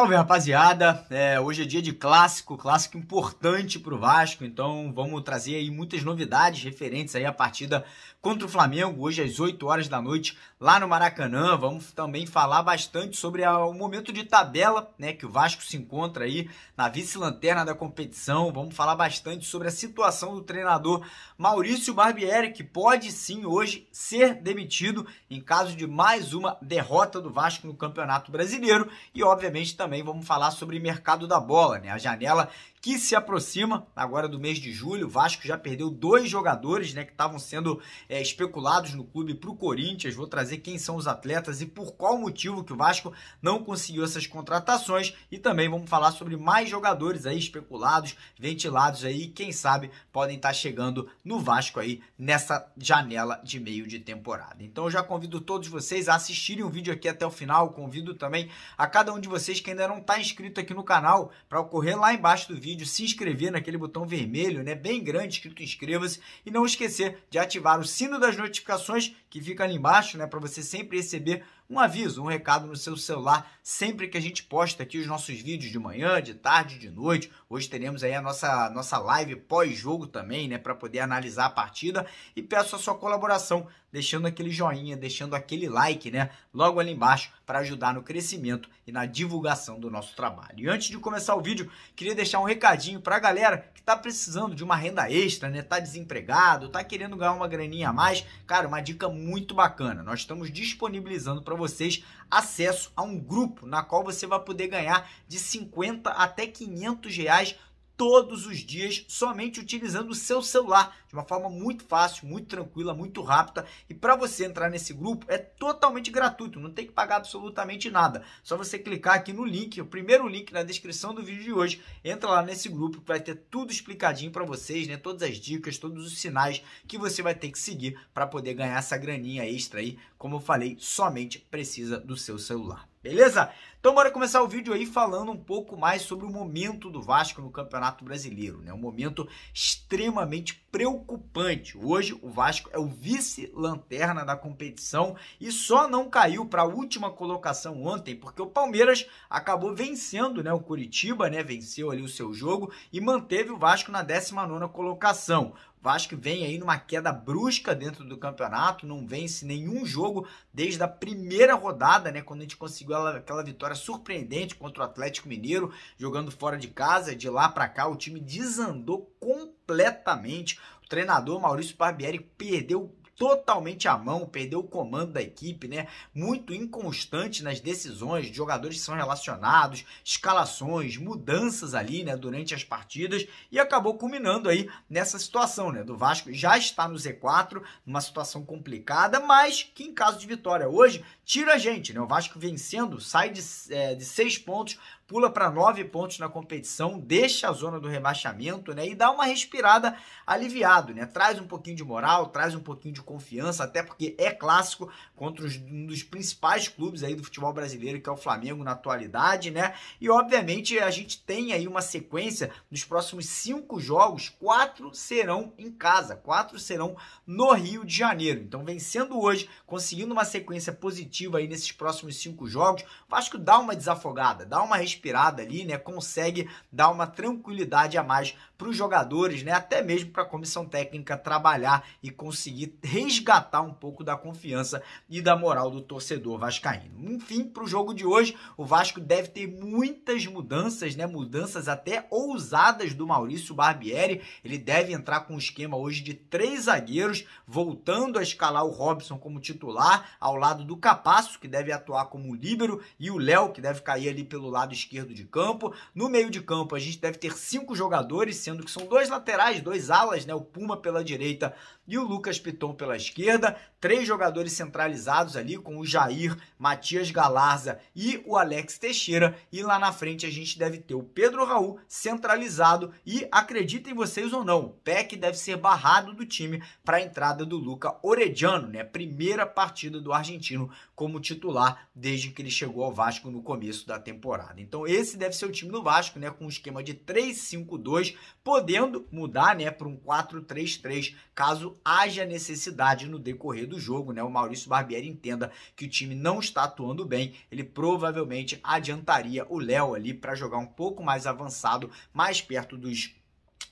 salve rapaziada! É, hoje é dia de clássico, clássico importante para o Vasco, então vamos trazer aí muitas novidades referentes aí à partida contra o Flamengo, hoje às 8 horas da noite, lá no Maracanã. Vamos também falar bastante sobre a, o momento de tabela né, que o Vasco se encontra aí na vice-lanterna da competição. Vamos falar bastante sobre a situação do treinador Maurício Barbieri, que pode sim hoje ser demitido em caso de mais uma derrota do Vasco no Campeonato Brasileiro e, obviamente, também também vamos falar sobre mercado da bola, né? A janela que se aproxima agora do mês de julho. O Vasco já perdeu dois jogadores né, que estavam sendo é, especulados no clube para o Corinthians. Vou trazer quem são os atletas e por qual motivo que o Vasco não conseguiu essas contratações. E também vamos falar sobre mais jogadores aí especulados, ventilados aí, e quem sabe podem estar chegando no Vasco aí nessa janela de meio de temporada. Então eu já convido todos vocês a assistirem o vídeo aqui até o final. Convido também a cada um de vocês que ainda não está inscrito aqui no canal para ocorrer lá embaixo do vídeo vídeo, se inscrever naquele botão vermelho, né, bem grande, escrito inscreva-se, e não esquecer de ativar o sino das notificações que fica ali embaixo, né, para você sempre receber um aviso, um recado no seu celular sempre que a gente posta aqui os nossos vídeos de manhã, de tarde, de noite. Hoje teremos aí a nossa, nossa live pós-jogo também, né, para poder analisar a partida e peço a sua colaboração, deixando aquele joinha, deixando aquele like, né, logo ali embaixo para ajudar no crescimento e na divulgação do nosso trabalho. E antes de começar o vídeo, queria deixar um recadinho para a galera que está precisando de uma renda extra, né, tá desempregado, tá querendo ganhar uma graninha a mais. Cara, uma dica muito bacana. Nós estamos disponibilizando para vocês acesso a um grupo na qual você vai poder ganhar de 50 até 500 reais todos os dias somente utilizando o seu celular de uma forma muito fácil, muito tranquila, muito rápida. E para você entrar nesse grupo é totalmente gratuito, não tem que pagar absolutamente nada. Só você clicar aqui no link, o primeiro link na descrição do vídeo de hoje. Entra lá nesse grupo que vai ter tudo explicadinho para vocês, né? Todas as dicas, todos os sinais que você vai ter que seguir para poder ganhar essa graninha extra aí. Como eu falei, somente precisa do seu celular. Beleza? Então bora começar o vídeo aí falando um pouco mais sobre o momento do Vasco no Campeonato Brasileiro, né? Um momento extremamente preocupante. Hoje o Vasco é o vice-lanterna da competição e só não caiu para a última colocação ontem porque o Palmeiras acabou vencendo, né, o Curitiba, né, venceu ali o seu jogo e manteve o Vasco na 19ª colocação. Vasco vem aí numa queda brusca dentro do campeonato, não vence nenhum jogo desde a primeira rodada, né? Quando a gente conseguiu aquela vitória vitória surpreendente contra o Atlético Mineiro, jogando fora de casa. De lá para cá, o time desandou completamente. O treinador Maurício Barbieri perdeu totalmente à mão, perdeu o comando da equipe, né? Muito inconstante nas decisões, jogadores que são relacionados, escalações, mudanças ali, né, durante as partidas e acabou culminando aí nessa situação, né, do Vasco já está no Z4, numa situação complicada, mas que em caso de vitória hoje tira a gente, né? O Vasco vencendo sai de, é, de seis pontos pula para nove pontos na competição, deixa a zona do rebaixamento, né? E dá uma respirada aliviado, né? Traz um pouquinho de moral, traz um pouquinho de confiança, até porque é clássico contra os, um dos principais clubes aí do futebol brasileiro, que é o Flamengo na atualidade, né? E obviamente a gente tem aí uma sequência dos próximos cinco jogos, quatro serão em casa, quatro serão no Rio de Janeiro. Então, vencendo hoje, conseguindo uma sequência positiva aí nesses próximos cinco jogos, acho que dá uma desafogada, dá uma respirada respirada ali, né? Consegue dar uma tranquilidade a mais para os jogadores, né? Até mesmo para a comissão técnica trabalhar e conseguir resgatar um pouco da confiança e da moral do torcedor vascaíno. Enfim, para o jogo de hoje, o Vasco deve ter muitas mudanças, né? Mudanças até ousadas do Maurício Barbieri. Ele deve entrar com um esquema hoje de três zagueiros, voltando a escalar o Robson como titular, ao lado do Capasso, que deve atuar como líbero, e o Léo, que deve cair ali pelo lado esquerdo esquerdo de campo. No meio de campo, a gente deve ter cinco jogadores, sendo que são dois laterais, dois alas, né? O Puma pela direita e o Lucas Piton pela esquerda. Três jogadores centralizados ali, com o Jair, Matias Galarza e o Alex Teixeira. E lá na frente a gente deve ter o Pedro Raul centralizado. E acreditem vocês ou não, o PEC deve ser barrado do time para a entrada do Luca Orediano, né? Primeira partida do argentino como titular desde que ele chegou ao Vasco no começo da temporada. Então esse deve ser o time do Vasco, né, com um esquema de 3-5-2, podendo mudar, né, para um 4-3-3, caso haja necessidade no decorrer do jogo, né? O Maurício Barbieri entenda que o time não está atuando bem, ele provavelmente adiantaria o Léo ali para jogar um pouco mais avançado, mais perto dos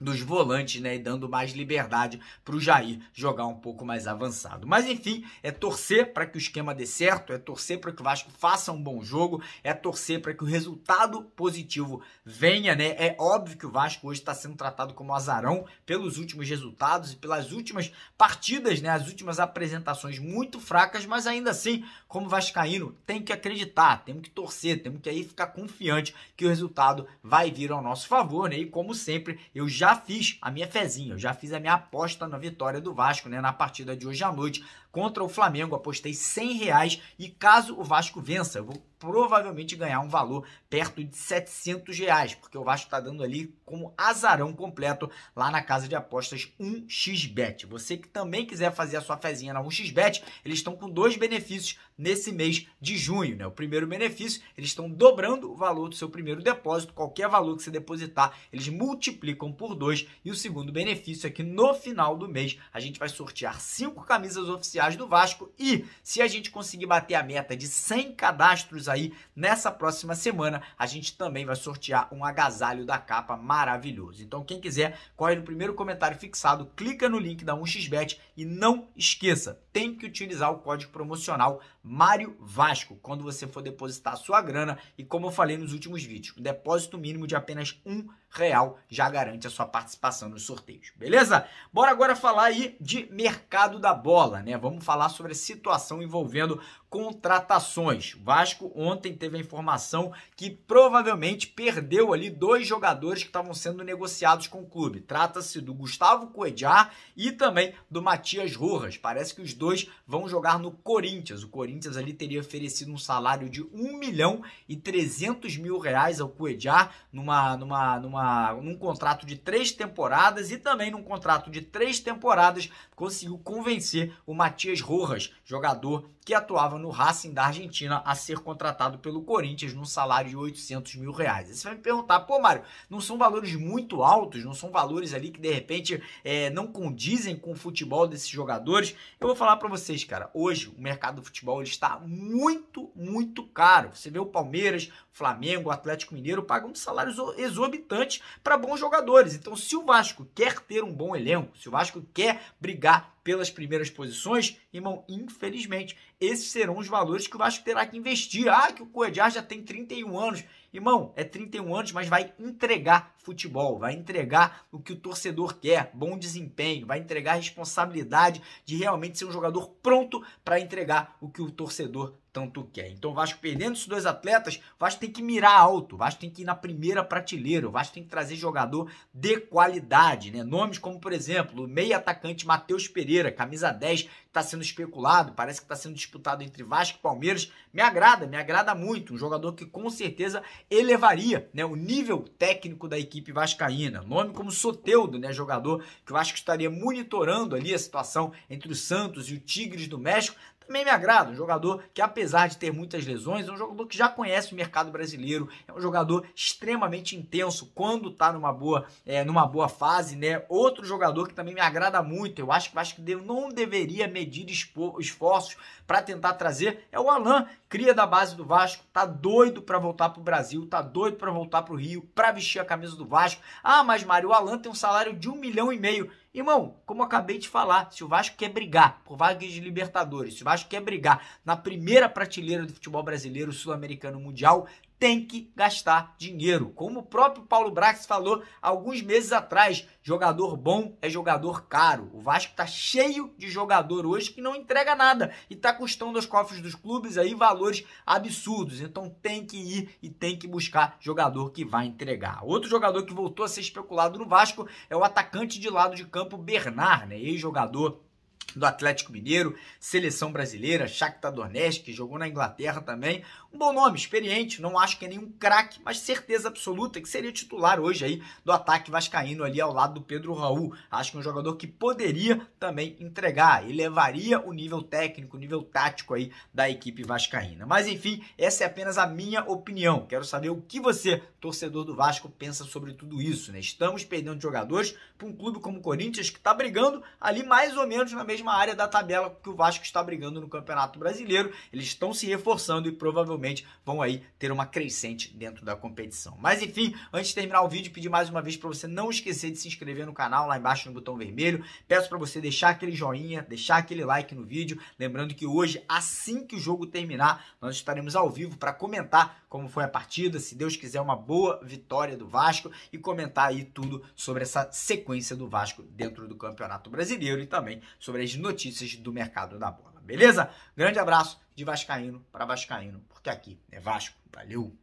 dos volantes, né, e dando mais liberdade para o Jair jogar um pouco mais avançado. Mas enfim, é torcer para que o esquema dê certo, é torcer para que o Vasco faça um bom jogo, é torcer para que o resultado positivo venha, né? É óbvio que o Vasco hoje está sendo tratado como azarão pelos últimos resultados e pelas últimas partidas, né, as últimas apresentações muito fracas, mas ainda assim, como vascaíno, tem que acreditar, temos que torcer, temos que aí ficar confiante que o resultado vai vir ao nosso favor, né? E como sempre, eu já já fiz a minha fezinha, eu já fiz a minha aposta na vitória do Vasco, né, na partida de hoje à noite contra o Flamengo. Apostei 100 reais e caso o Vasco vença, eu vou provavelmente ganhar um valor perto de 700 reais, porque o Vasco está dando ali como azarão completo lá na casa de apostas 1xbet. Você que também quiser fazer a sua fezinha na 1xbet, eles estão com dois benefícios nesse mês de junho. Né? O primeiro benefício, eles estão dobrando o valor do seu primeiro depósito, qualquer valor que você depositar, eles multiplicam por dois. E o segundo benefício é que no final do mês a gente vai sortear cinco camisas oficiais sociais do Vasco. E se a gente conseguir bater a meta de 100 cadastros aí nessa próxima semana, a gente também vai sortear um agasalho da capa maravilhoso. Então, quem quiser, corre no primeiro comentário fixado, clica no link da 1xbet e não esqueça, tem que utilizar o código promocional Mário Vasco, quando você for depositar sua grana e como eu falei nos últimos vídeos, um depósito mínimo de apenas um real já garante a sua participação nos sorteios, beleza? Bora agora falar aí de mercado da bola, né? Vamos falar sobre a situação envolvendo contratações. O Vasco ontem teve a informação que provavelmente perdeu ali dois jogadores que estavam sendo negociados com o clube. Trata-se do Gustavo Coedjar e também do Matias Rojas. Parece que os dois vão jogar no Corinthians. O Corinthians ali teria oferecido um salário de 1 milhão e 300 mil reais ao Coedjar numa, numa, numa, num contrato de três temporadas e também num contrato de três temporadas conseguiu convencer o Matias Rojas, jogador que atuava no no Racing da Argentina a ser contratado pelo Corinthians num salário de 800 mil reais. Aí você vai me perguntar, pô, Mário, não são valores muito altos, não são valores ali que de repente é, não condizem com o futebol desses jogadores? Eu vou falar para vocês, cara, hoje o mercado do futebol ele está muito, muito caro. Você vê o Palmeiras, Flamengo, Atlético Mineiro pagam salários exorbitantes para bons jogadores. Então, se o Vasco quer ter um bom elenco, se o Vasco quer brigar pelas primeiras posições, irmão, infelizmente, esses serão os valores que o Vasco terá que investir. Ah, que o Coediar já tem 31 anos Irmão, é 31 anos, mas vai entregar futebol, vai entregar o que o torcedor quer, bom desempenho, vai entregar a responsabilidade de realmente ser um jogador pronto para entregar o que o torcedor tanto quer. Então o Vasco perdendo esses dois atletas, o Vasco tem que mirar alto, o Vasco tem que ir na primeira prateleira, o Vasco tem que trazer jogador de qualidade, né? Nomes como, por exemplo, o meio atacante Matheus Pereira, camisa 10, está sendo especulado, parece que está sendo disputado entre Vasco e Palmeiras. Me agrada, me agrada muito, um jogador que com certeza elevaria né, o nível técnico da equipe vascaína. Nome como Soteudo, né, jogador que eu acho que estaria monitorando ali a situação entre o Santos e o Tigres do México, também me agrada. Um jogador que, apesar de ter muitas lesões, é um jogador que já conhece o mercado brasileiro, é um jogador extremamente intenso quando está numa boa, é, numa boa fase, né? Outro jogador que também me agrada muito, eu acho que acho que não deveria medir esforços para tentar trazer, é o Alan, cria da base do Vasco, tá doido para voltar pro Brasil, tá doido para voltar pro Rio, para vestir a camisa do Vasco. Ah, mas Mário, o Alan tem um salário de um milhão e meio. Irmão, como eu acabei de falar, se o Vasco quer brigar por vagas de Libertadores, se o Vasco quer brigar na primeira prateleira do futebol brasileiro, sul-americano mundial, tem que gastar dinheiro. Como o próprio Paulo Brax falou alguns meses atrás, jogador bom é jogador caro. O Vasco está cheio de jogador hoje que não entrega nada e está custando aos cofres dos clubes aí valores absurdos. Então tem que ir e tem que buscar jogador que vai entregar. Outro jogador que voltou a ser especulado no Vasco é o atacante de lado de campo Bernard, né? ex-jogador do Atlético Mineiro, seleção brasileira, Shakhtar Donetsk, que jogou na Inglaterra também. Um bom nome, experiente, não acho que é nenhum craque, mas certeza absoluta que seria titular hoje aí do ataque vascaíno ali ao lado do Pedro Raul. Acho que é um jogador que poderia também entregar e levaria o nível técnico, o nível tático aí da equipe vascaína. Mas enfim, essa é apenas a minha opinião. Quero saber o que você, torcedor do Vasco, pensa sobre tudo isso, né? Estamos perdendo jogadores para um clube como o Corinthians que está brigando ali mais ou menos na mesma área da tabela que o Vasco está brigando no Campeonato Brasileiro. Eles estão se reforçando e provavelmente vão aí ter uma crescente dentro da competição. Mas enfim, antes de terminar o vídeo, pedir mais uma vez para você não esquecer de se inscrever no canal lá embaixo no botão vermelho. Peço para você deixar aquele joinha, deixar aquele like no vídeo. Lembrando que hoje, assim que o jogo terminar, nós estaremos ao vivo para comentar como foi a partida, se Deus quiser uma boa vitória do Vasco e comentar aí tudo sobre essa sequência do Vasco dentro do Campeonato Brasileiro e também sobre as notícias do mercado da bola. Beleza? Grande abraço de Vascaíno para Vascaíno porque tá aqui é Vasco. Valeu!